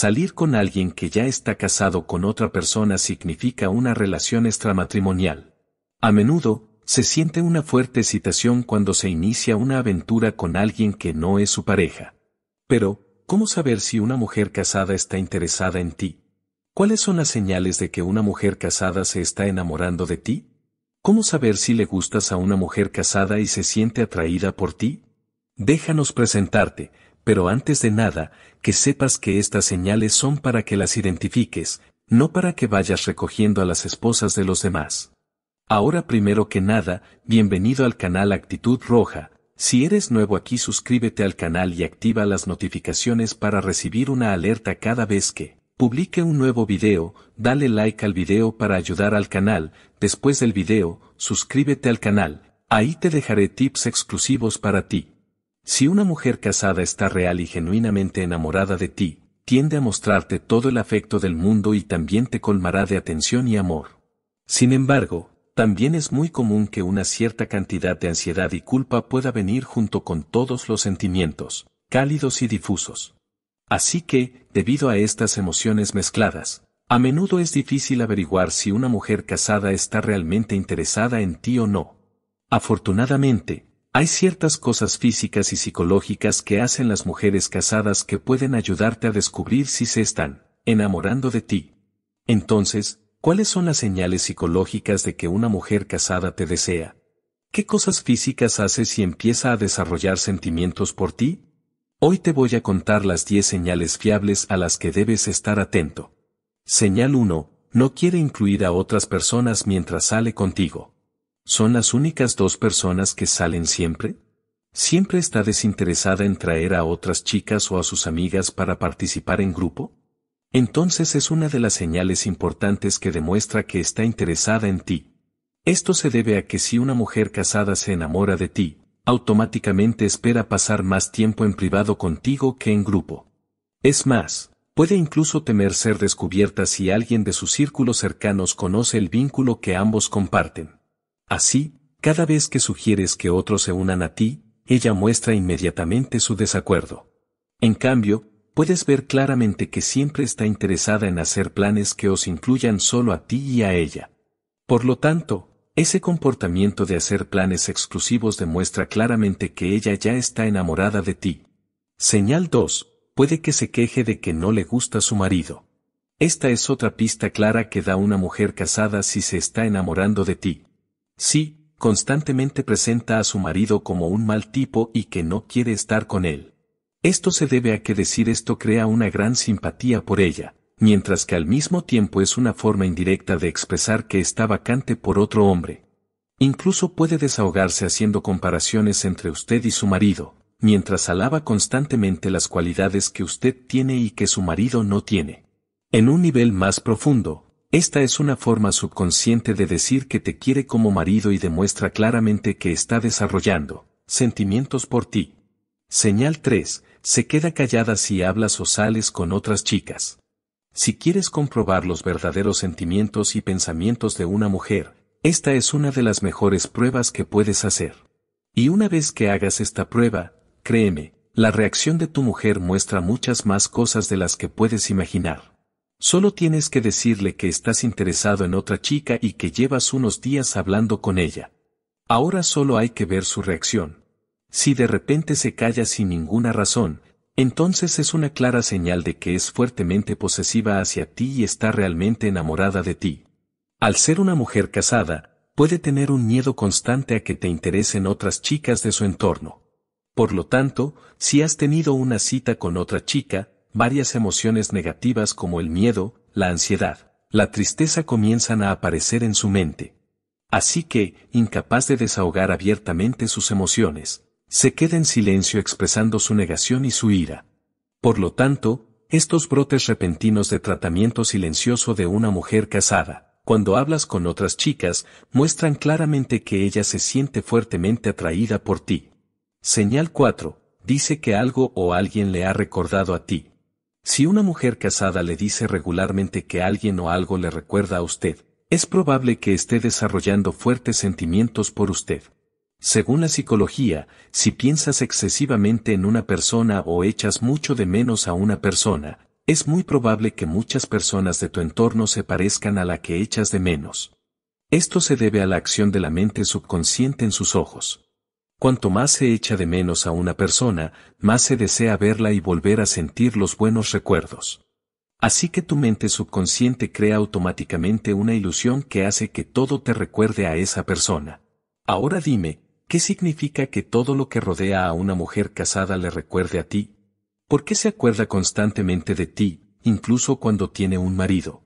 Salir con alguien que ya está casado con otra persona significa una relación extramatrimonial. A menudo, se siente una fuerte excitación cuando se inicia una aventura con alguien que no es su pareja. Pero, ¿cómo saber si una mujer casada está interesada en ti? ¿Cuáles son las señales de que una mujer casada se está enamorando de ti? ¿Cómo saber si le gustas a una mujer casada y se siente atraída por ti? Déjanos presentarte, pero antes de nada, que sepas que estas señales son para que las identifiques, no para que vayas recogiendo a las esposas de los demás. Ahora primero que nada, bienvenido al canal Actitud Roja, si eres nuevo aquí suscríbete al canal y activa las notificaciones para recibir una alerta cada vez que publique un nuevo video, dale like al video para ayudar al canal, después del video, suscríbete al canal, ahí te dejaré tips exclusivos para ti. Si una mujer casada está real y genuinamente enamorada de ti, tiende a mostrarte todo el afecto del mundo y también te colmará de atención y amor. Sin embargo, también es muy común que una cierta cantidad de ansiedad y culpa pueda venir junto con todos los sentimientos, cálidos y difusos. Así que, debido a estas emociones mezcladas, a menudo es difícil averiguar si una mujer casada está realmente interesada en ti o no. Afortunadamente, hay ciertas cosas físicas y psicológicas que hacen las mujeres casadas que pueden ayudarte a descubrir si se están enamorando de ti. Entonces, ¿cuáles son las señales psicológicas de que una mujer casada te desea? ¿Qué cosas físicas hace si empieza a desarrollar sentimientos por ti? Hoy te voy a contar las 10 señales fiables a las que debes estar atento. Señal 1. No quiere incluir a otras personas mientras sale contigo. ¿Son las únicas dos personas que salen siempre? ¿Siempre está desinteresada en traer a otras chicas o a sus amigas para participar en grupo? Entonces es una de las señales importantes que demuestra que está interesada en ti. Esto se debe a que si una mujer casada se enamora de ti, automáticamente espera pasar más tiempo en privado contigo que en grupo. Es más, puede incluso temer ser descubierta si alguien de sus círculos cercanos conoce el vínculo que ambos comparten. Así, cada vez que sugieres que otros se unan a ti, ella muestra inmediatamente su desacuerdo. En cambio, puedes ver claramente que siempre está interesada en hacer planes que os incluyan solo a ti y a ella. Por lo tanto, ese comportamiento de hacer planes exclusivos demuestra claramente que ella ya está enamorada de ti. Señal 2. Puede que se queje de que no le gusta su marido. Esta es otra pista clara que da una mujer casada si se está enamorando de ti. Sí, constantemente presenta a su marido como un mal tipo y que no quiere estar con él. Esto se debe a que decir esto crea una gran simpatía por ella, mientras que al mismo tiempo es una forma indirecta de expresar que está vacante por otro hombre. Incluso puede desahogarse haciendo comparaciones entre usted y su marido, mientras alaba constantemente las cualidades que usted tiene y que su marido no tiene. En un nivel más profundo, esta es una forma subconsciente de decir que te quiere como marido y demuestra claramente que está desarrollando sentimientos por ti. Señal 3. Se queda callada si hablas o sales con otras chicas. Si quieres comprobar los verdaderos sentimientos y pensamientos de una mujer, esta es una de las mejores pruebas que puedes hacer. Y una vez que hagas esta prueba, créeme, la reacción de tu mujer muestra muchas más cosas de las que puedes imaginar. Solo tienes que decirle que estás interesado en otra chica y que llevas unos días hablando con ella. Ahora solo hay que ver su reacción. Si de repente se calla sin ninguna razón, entonces es una clara señal de que es fuertemente posesiva hacia ti y está realmente enamorada de ti. Al ser una mujer casada, puede tener un miedo constante a que te interesen otras chicas de su entorno. Por lo tanto, si has tenido una cita con otra chica, varias emociones negativas como el miedo, la ansiedad, la tristeza comienzan a aparecer en su mente. Así que, incapaz de desahogar abiertamente sus emociones, se queda en silencio expresando su negación y su ira. Por lo tanto, estos brotes repentinos de tratamiento silencioso de una mujer casada, cuando hablas con otras chicas, muestran claramente que ella se siente fuertemente atraída por ti. Señal 4. Dice que algo o alguien le ha recordado a ti, si una mujer casada le dice regularmente que alguien o algo le recuerda a usted, es probable que esté desarrollando fuertes sentimientos por usted. Según la psicología, si piensas excesivamente en una persona o echas mucho de menos a una persona, es muy probable que muchas personas de tu entorno se parezcan a la que echas de menos. Esto se debe a la acción de la mente subconsciente en sus ojos. Cuanto más se echa de menos a una persona, más se desea verla y volver a sentir los buenos recuerdos. Así que tu mente subconsciente crea automáticamente una ilusión que hace que todo te recuerde a esa persona. Ahora dime, ¿qué significa que todo lo que rodea a una mujer casada le recuerde a ti? ¿Por qué se acuerda constantemente de ti, incluso cuando tiene un marido?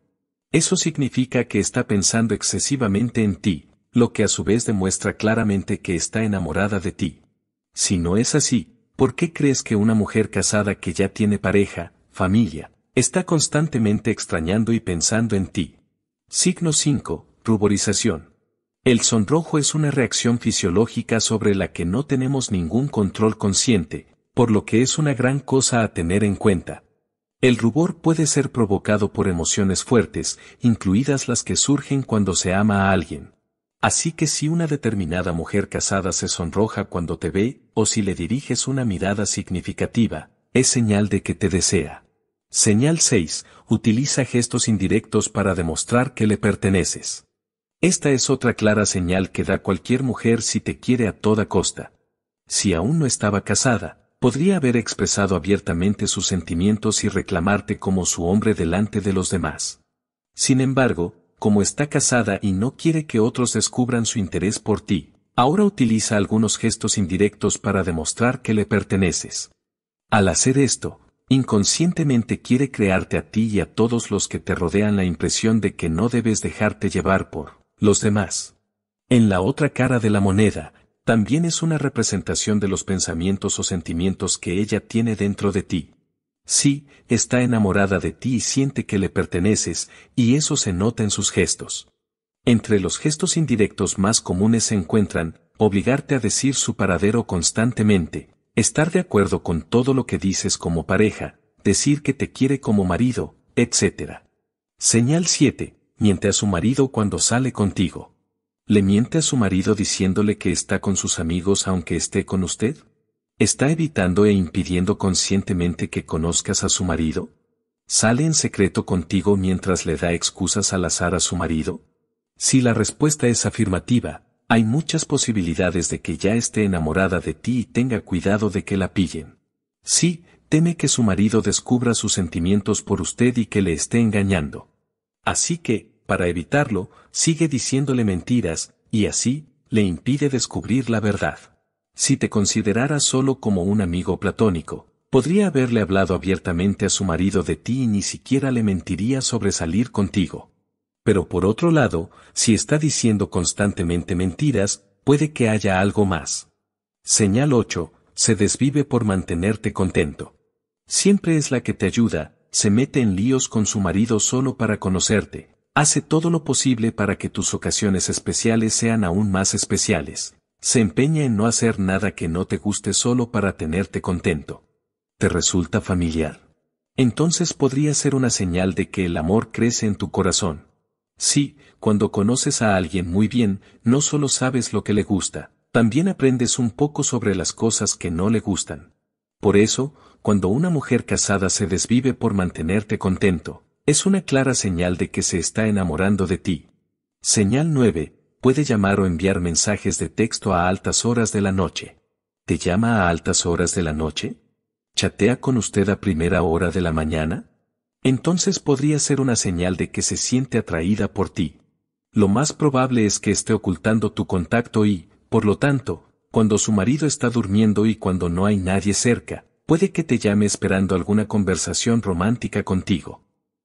Eso significa que está pensando excesivamente en ti, lo que a su vez demuestra claramente que está enamorada de ti. Si no es así, ¿por qué crees que una mujer casada que ya tiene pareja, familia, está constantemente extrañando y pensando en ti? Signo 5. Ruborización. El sonrojo es una reacción fisiológica sobre la que no tenemos ningún control consciente, por lo que es una gran cosa a tener en cuenta. El rubor puede ser provocado por emociones fuertes, incluidas las que surgen cuando se ama a alguien. Así que si una determinada mujer casada se sonroja cuando te ve, o si le diriges una mirada significativa, es señal de que te desea. Señal 6. Utiliza gestos indirectos para demostrar que le perteneces. Esta es otra clara señal que da cualquier mujer si te quiere a toda costa. Si aún no estaba casada, podría haber expresado abiertamente sus sentimientos y reclamarte como su hombre delante de los demás. Sin embargo, como está casada y no quiere que otros descubran su interés por ti, ahora utiliza algunos gestos indirectos para demostrar que le perteneces. Al hacer esto, inconscientemente quiere crearte a ti y a todos los que te rodean la impresión de que no debes dejarte llevar por los demás. En la otra cara de la moneda, también es una representación de los pensamientos o sentimientos que ella tiene dentro de ti Sí, está enamorada de ti y siente que le perteneces, y eso se nota en sus gestos. Entre los gestos indirectos más comunes se encuentran, obligarte a decir su paradero constantemente, estar de acuerdo con todo lo que dices como pareja, decir que te quiere como marido, etc. Señal 7. Miente a su marido cuando sale contigo. ¿Le miente a su marido diciéndole que está con sus amigos aunque esté con usted? ¿Está evitando e impidiendo conscientemente que conozcas a su marido? ¿Sale en secreto contigo mientras le da excusas al azar a su marido? Si la respuesta es afirmativa, hay muchas posibilidades de que ya esté enamorada de ti y tenga cuidado de que la pillen. Sí, teme que su marido descubra sus sentimientos por usted y que le esté engañando. Así que, para evitarlo, sigue diciéndole mentiras, y así, le impide descubrir la verdad. Si te considerara solo como un amigo platónico, podría haberle hablado abiertamente a su marido de ti y ni siquiera le mentiría sobre salir contigo. Pero por otro lado, si está diciendo constantemente mentiras, puede que haya algo más. Señal 8. Se desvive por mantenerte contento. Siempre es la que te ayuda, se mete en líos con su marido solo para conocerte, hace todo lo posible para que tus ocasiones especiales sean aún más especiales. Se empeña en no hacer nada que no te guste solo para tenerte contento. Te resulta familiar. Entonces podría ser una señal de que el amor crece en tu corazón. Sí, cuando conoces a alguien muy bien, no solo sabes lo que le gusta, también aprendes un poco sobre las cosas que no le gustan. Por eso, cuando una mujer casada se desvive por mantenerte contento, es una clara señal de que se está enamorando de ti. Señal 9 puede llamar o enviar mensajes de texto a altas horas de la noche. ¿Te llama a altas horas de la noche? ¿Chatea con usted a primera hora de la mañana? Entonces podría ser una señal de que se siente atraída por ti. Lo más probable es que esté ocultando tu contacto y, por lo tanto, cuando su marido está durmiendo y cuando no hay nadie cerca, puede que te llame esperando alguna conversación romántica contigo.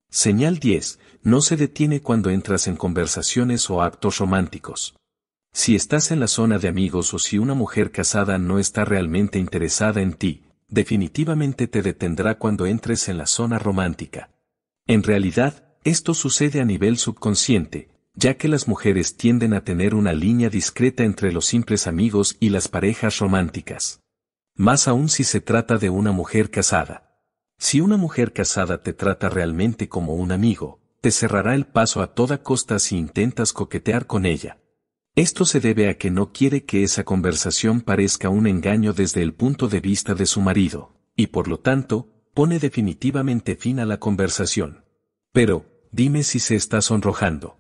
Señal 10. No se detiene cuando entras en conversaciones o actos románticos. Si estás en la zona de amigos o si una mujer casada no está realmente interesada en ti, definitivamente te detendrá cuando entres en la zona romántica. En realidad, esto sucede a nivel subconsciente, ya que las mujeres tienden a tener una línea discreta entre los simples amigos y las parejas románticas. Más aún si se trata de una mujer casada. Si una mujer casada te trata realmente como un amigo, te cerrará el paso a toda costa si intentas coquetear con ella. Esto se debe a que no quiere que esa conversación parezca un engaño desde el punto de vista de su marido, y por lo tanto, pone definitivamente fin a la conversación. Pero, dime si se está sonrojando.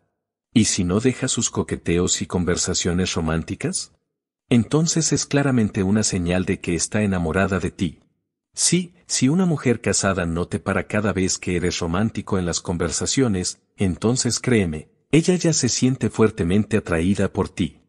¿Y si no deja sus coqueteos y conversaciones románticas? Entonces es claramente una señal de que está enamorada de ti, Sí, si una mujer casada note para cada vez que eres romántico en las conversaciones, entonces créeme, ella ya se siente fuertemente atraída por ti.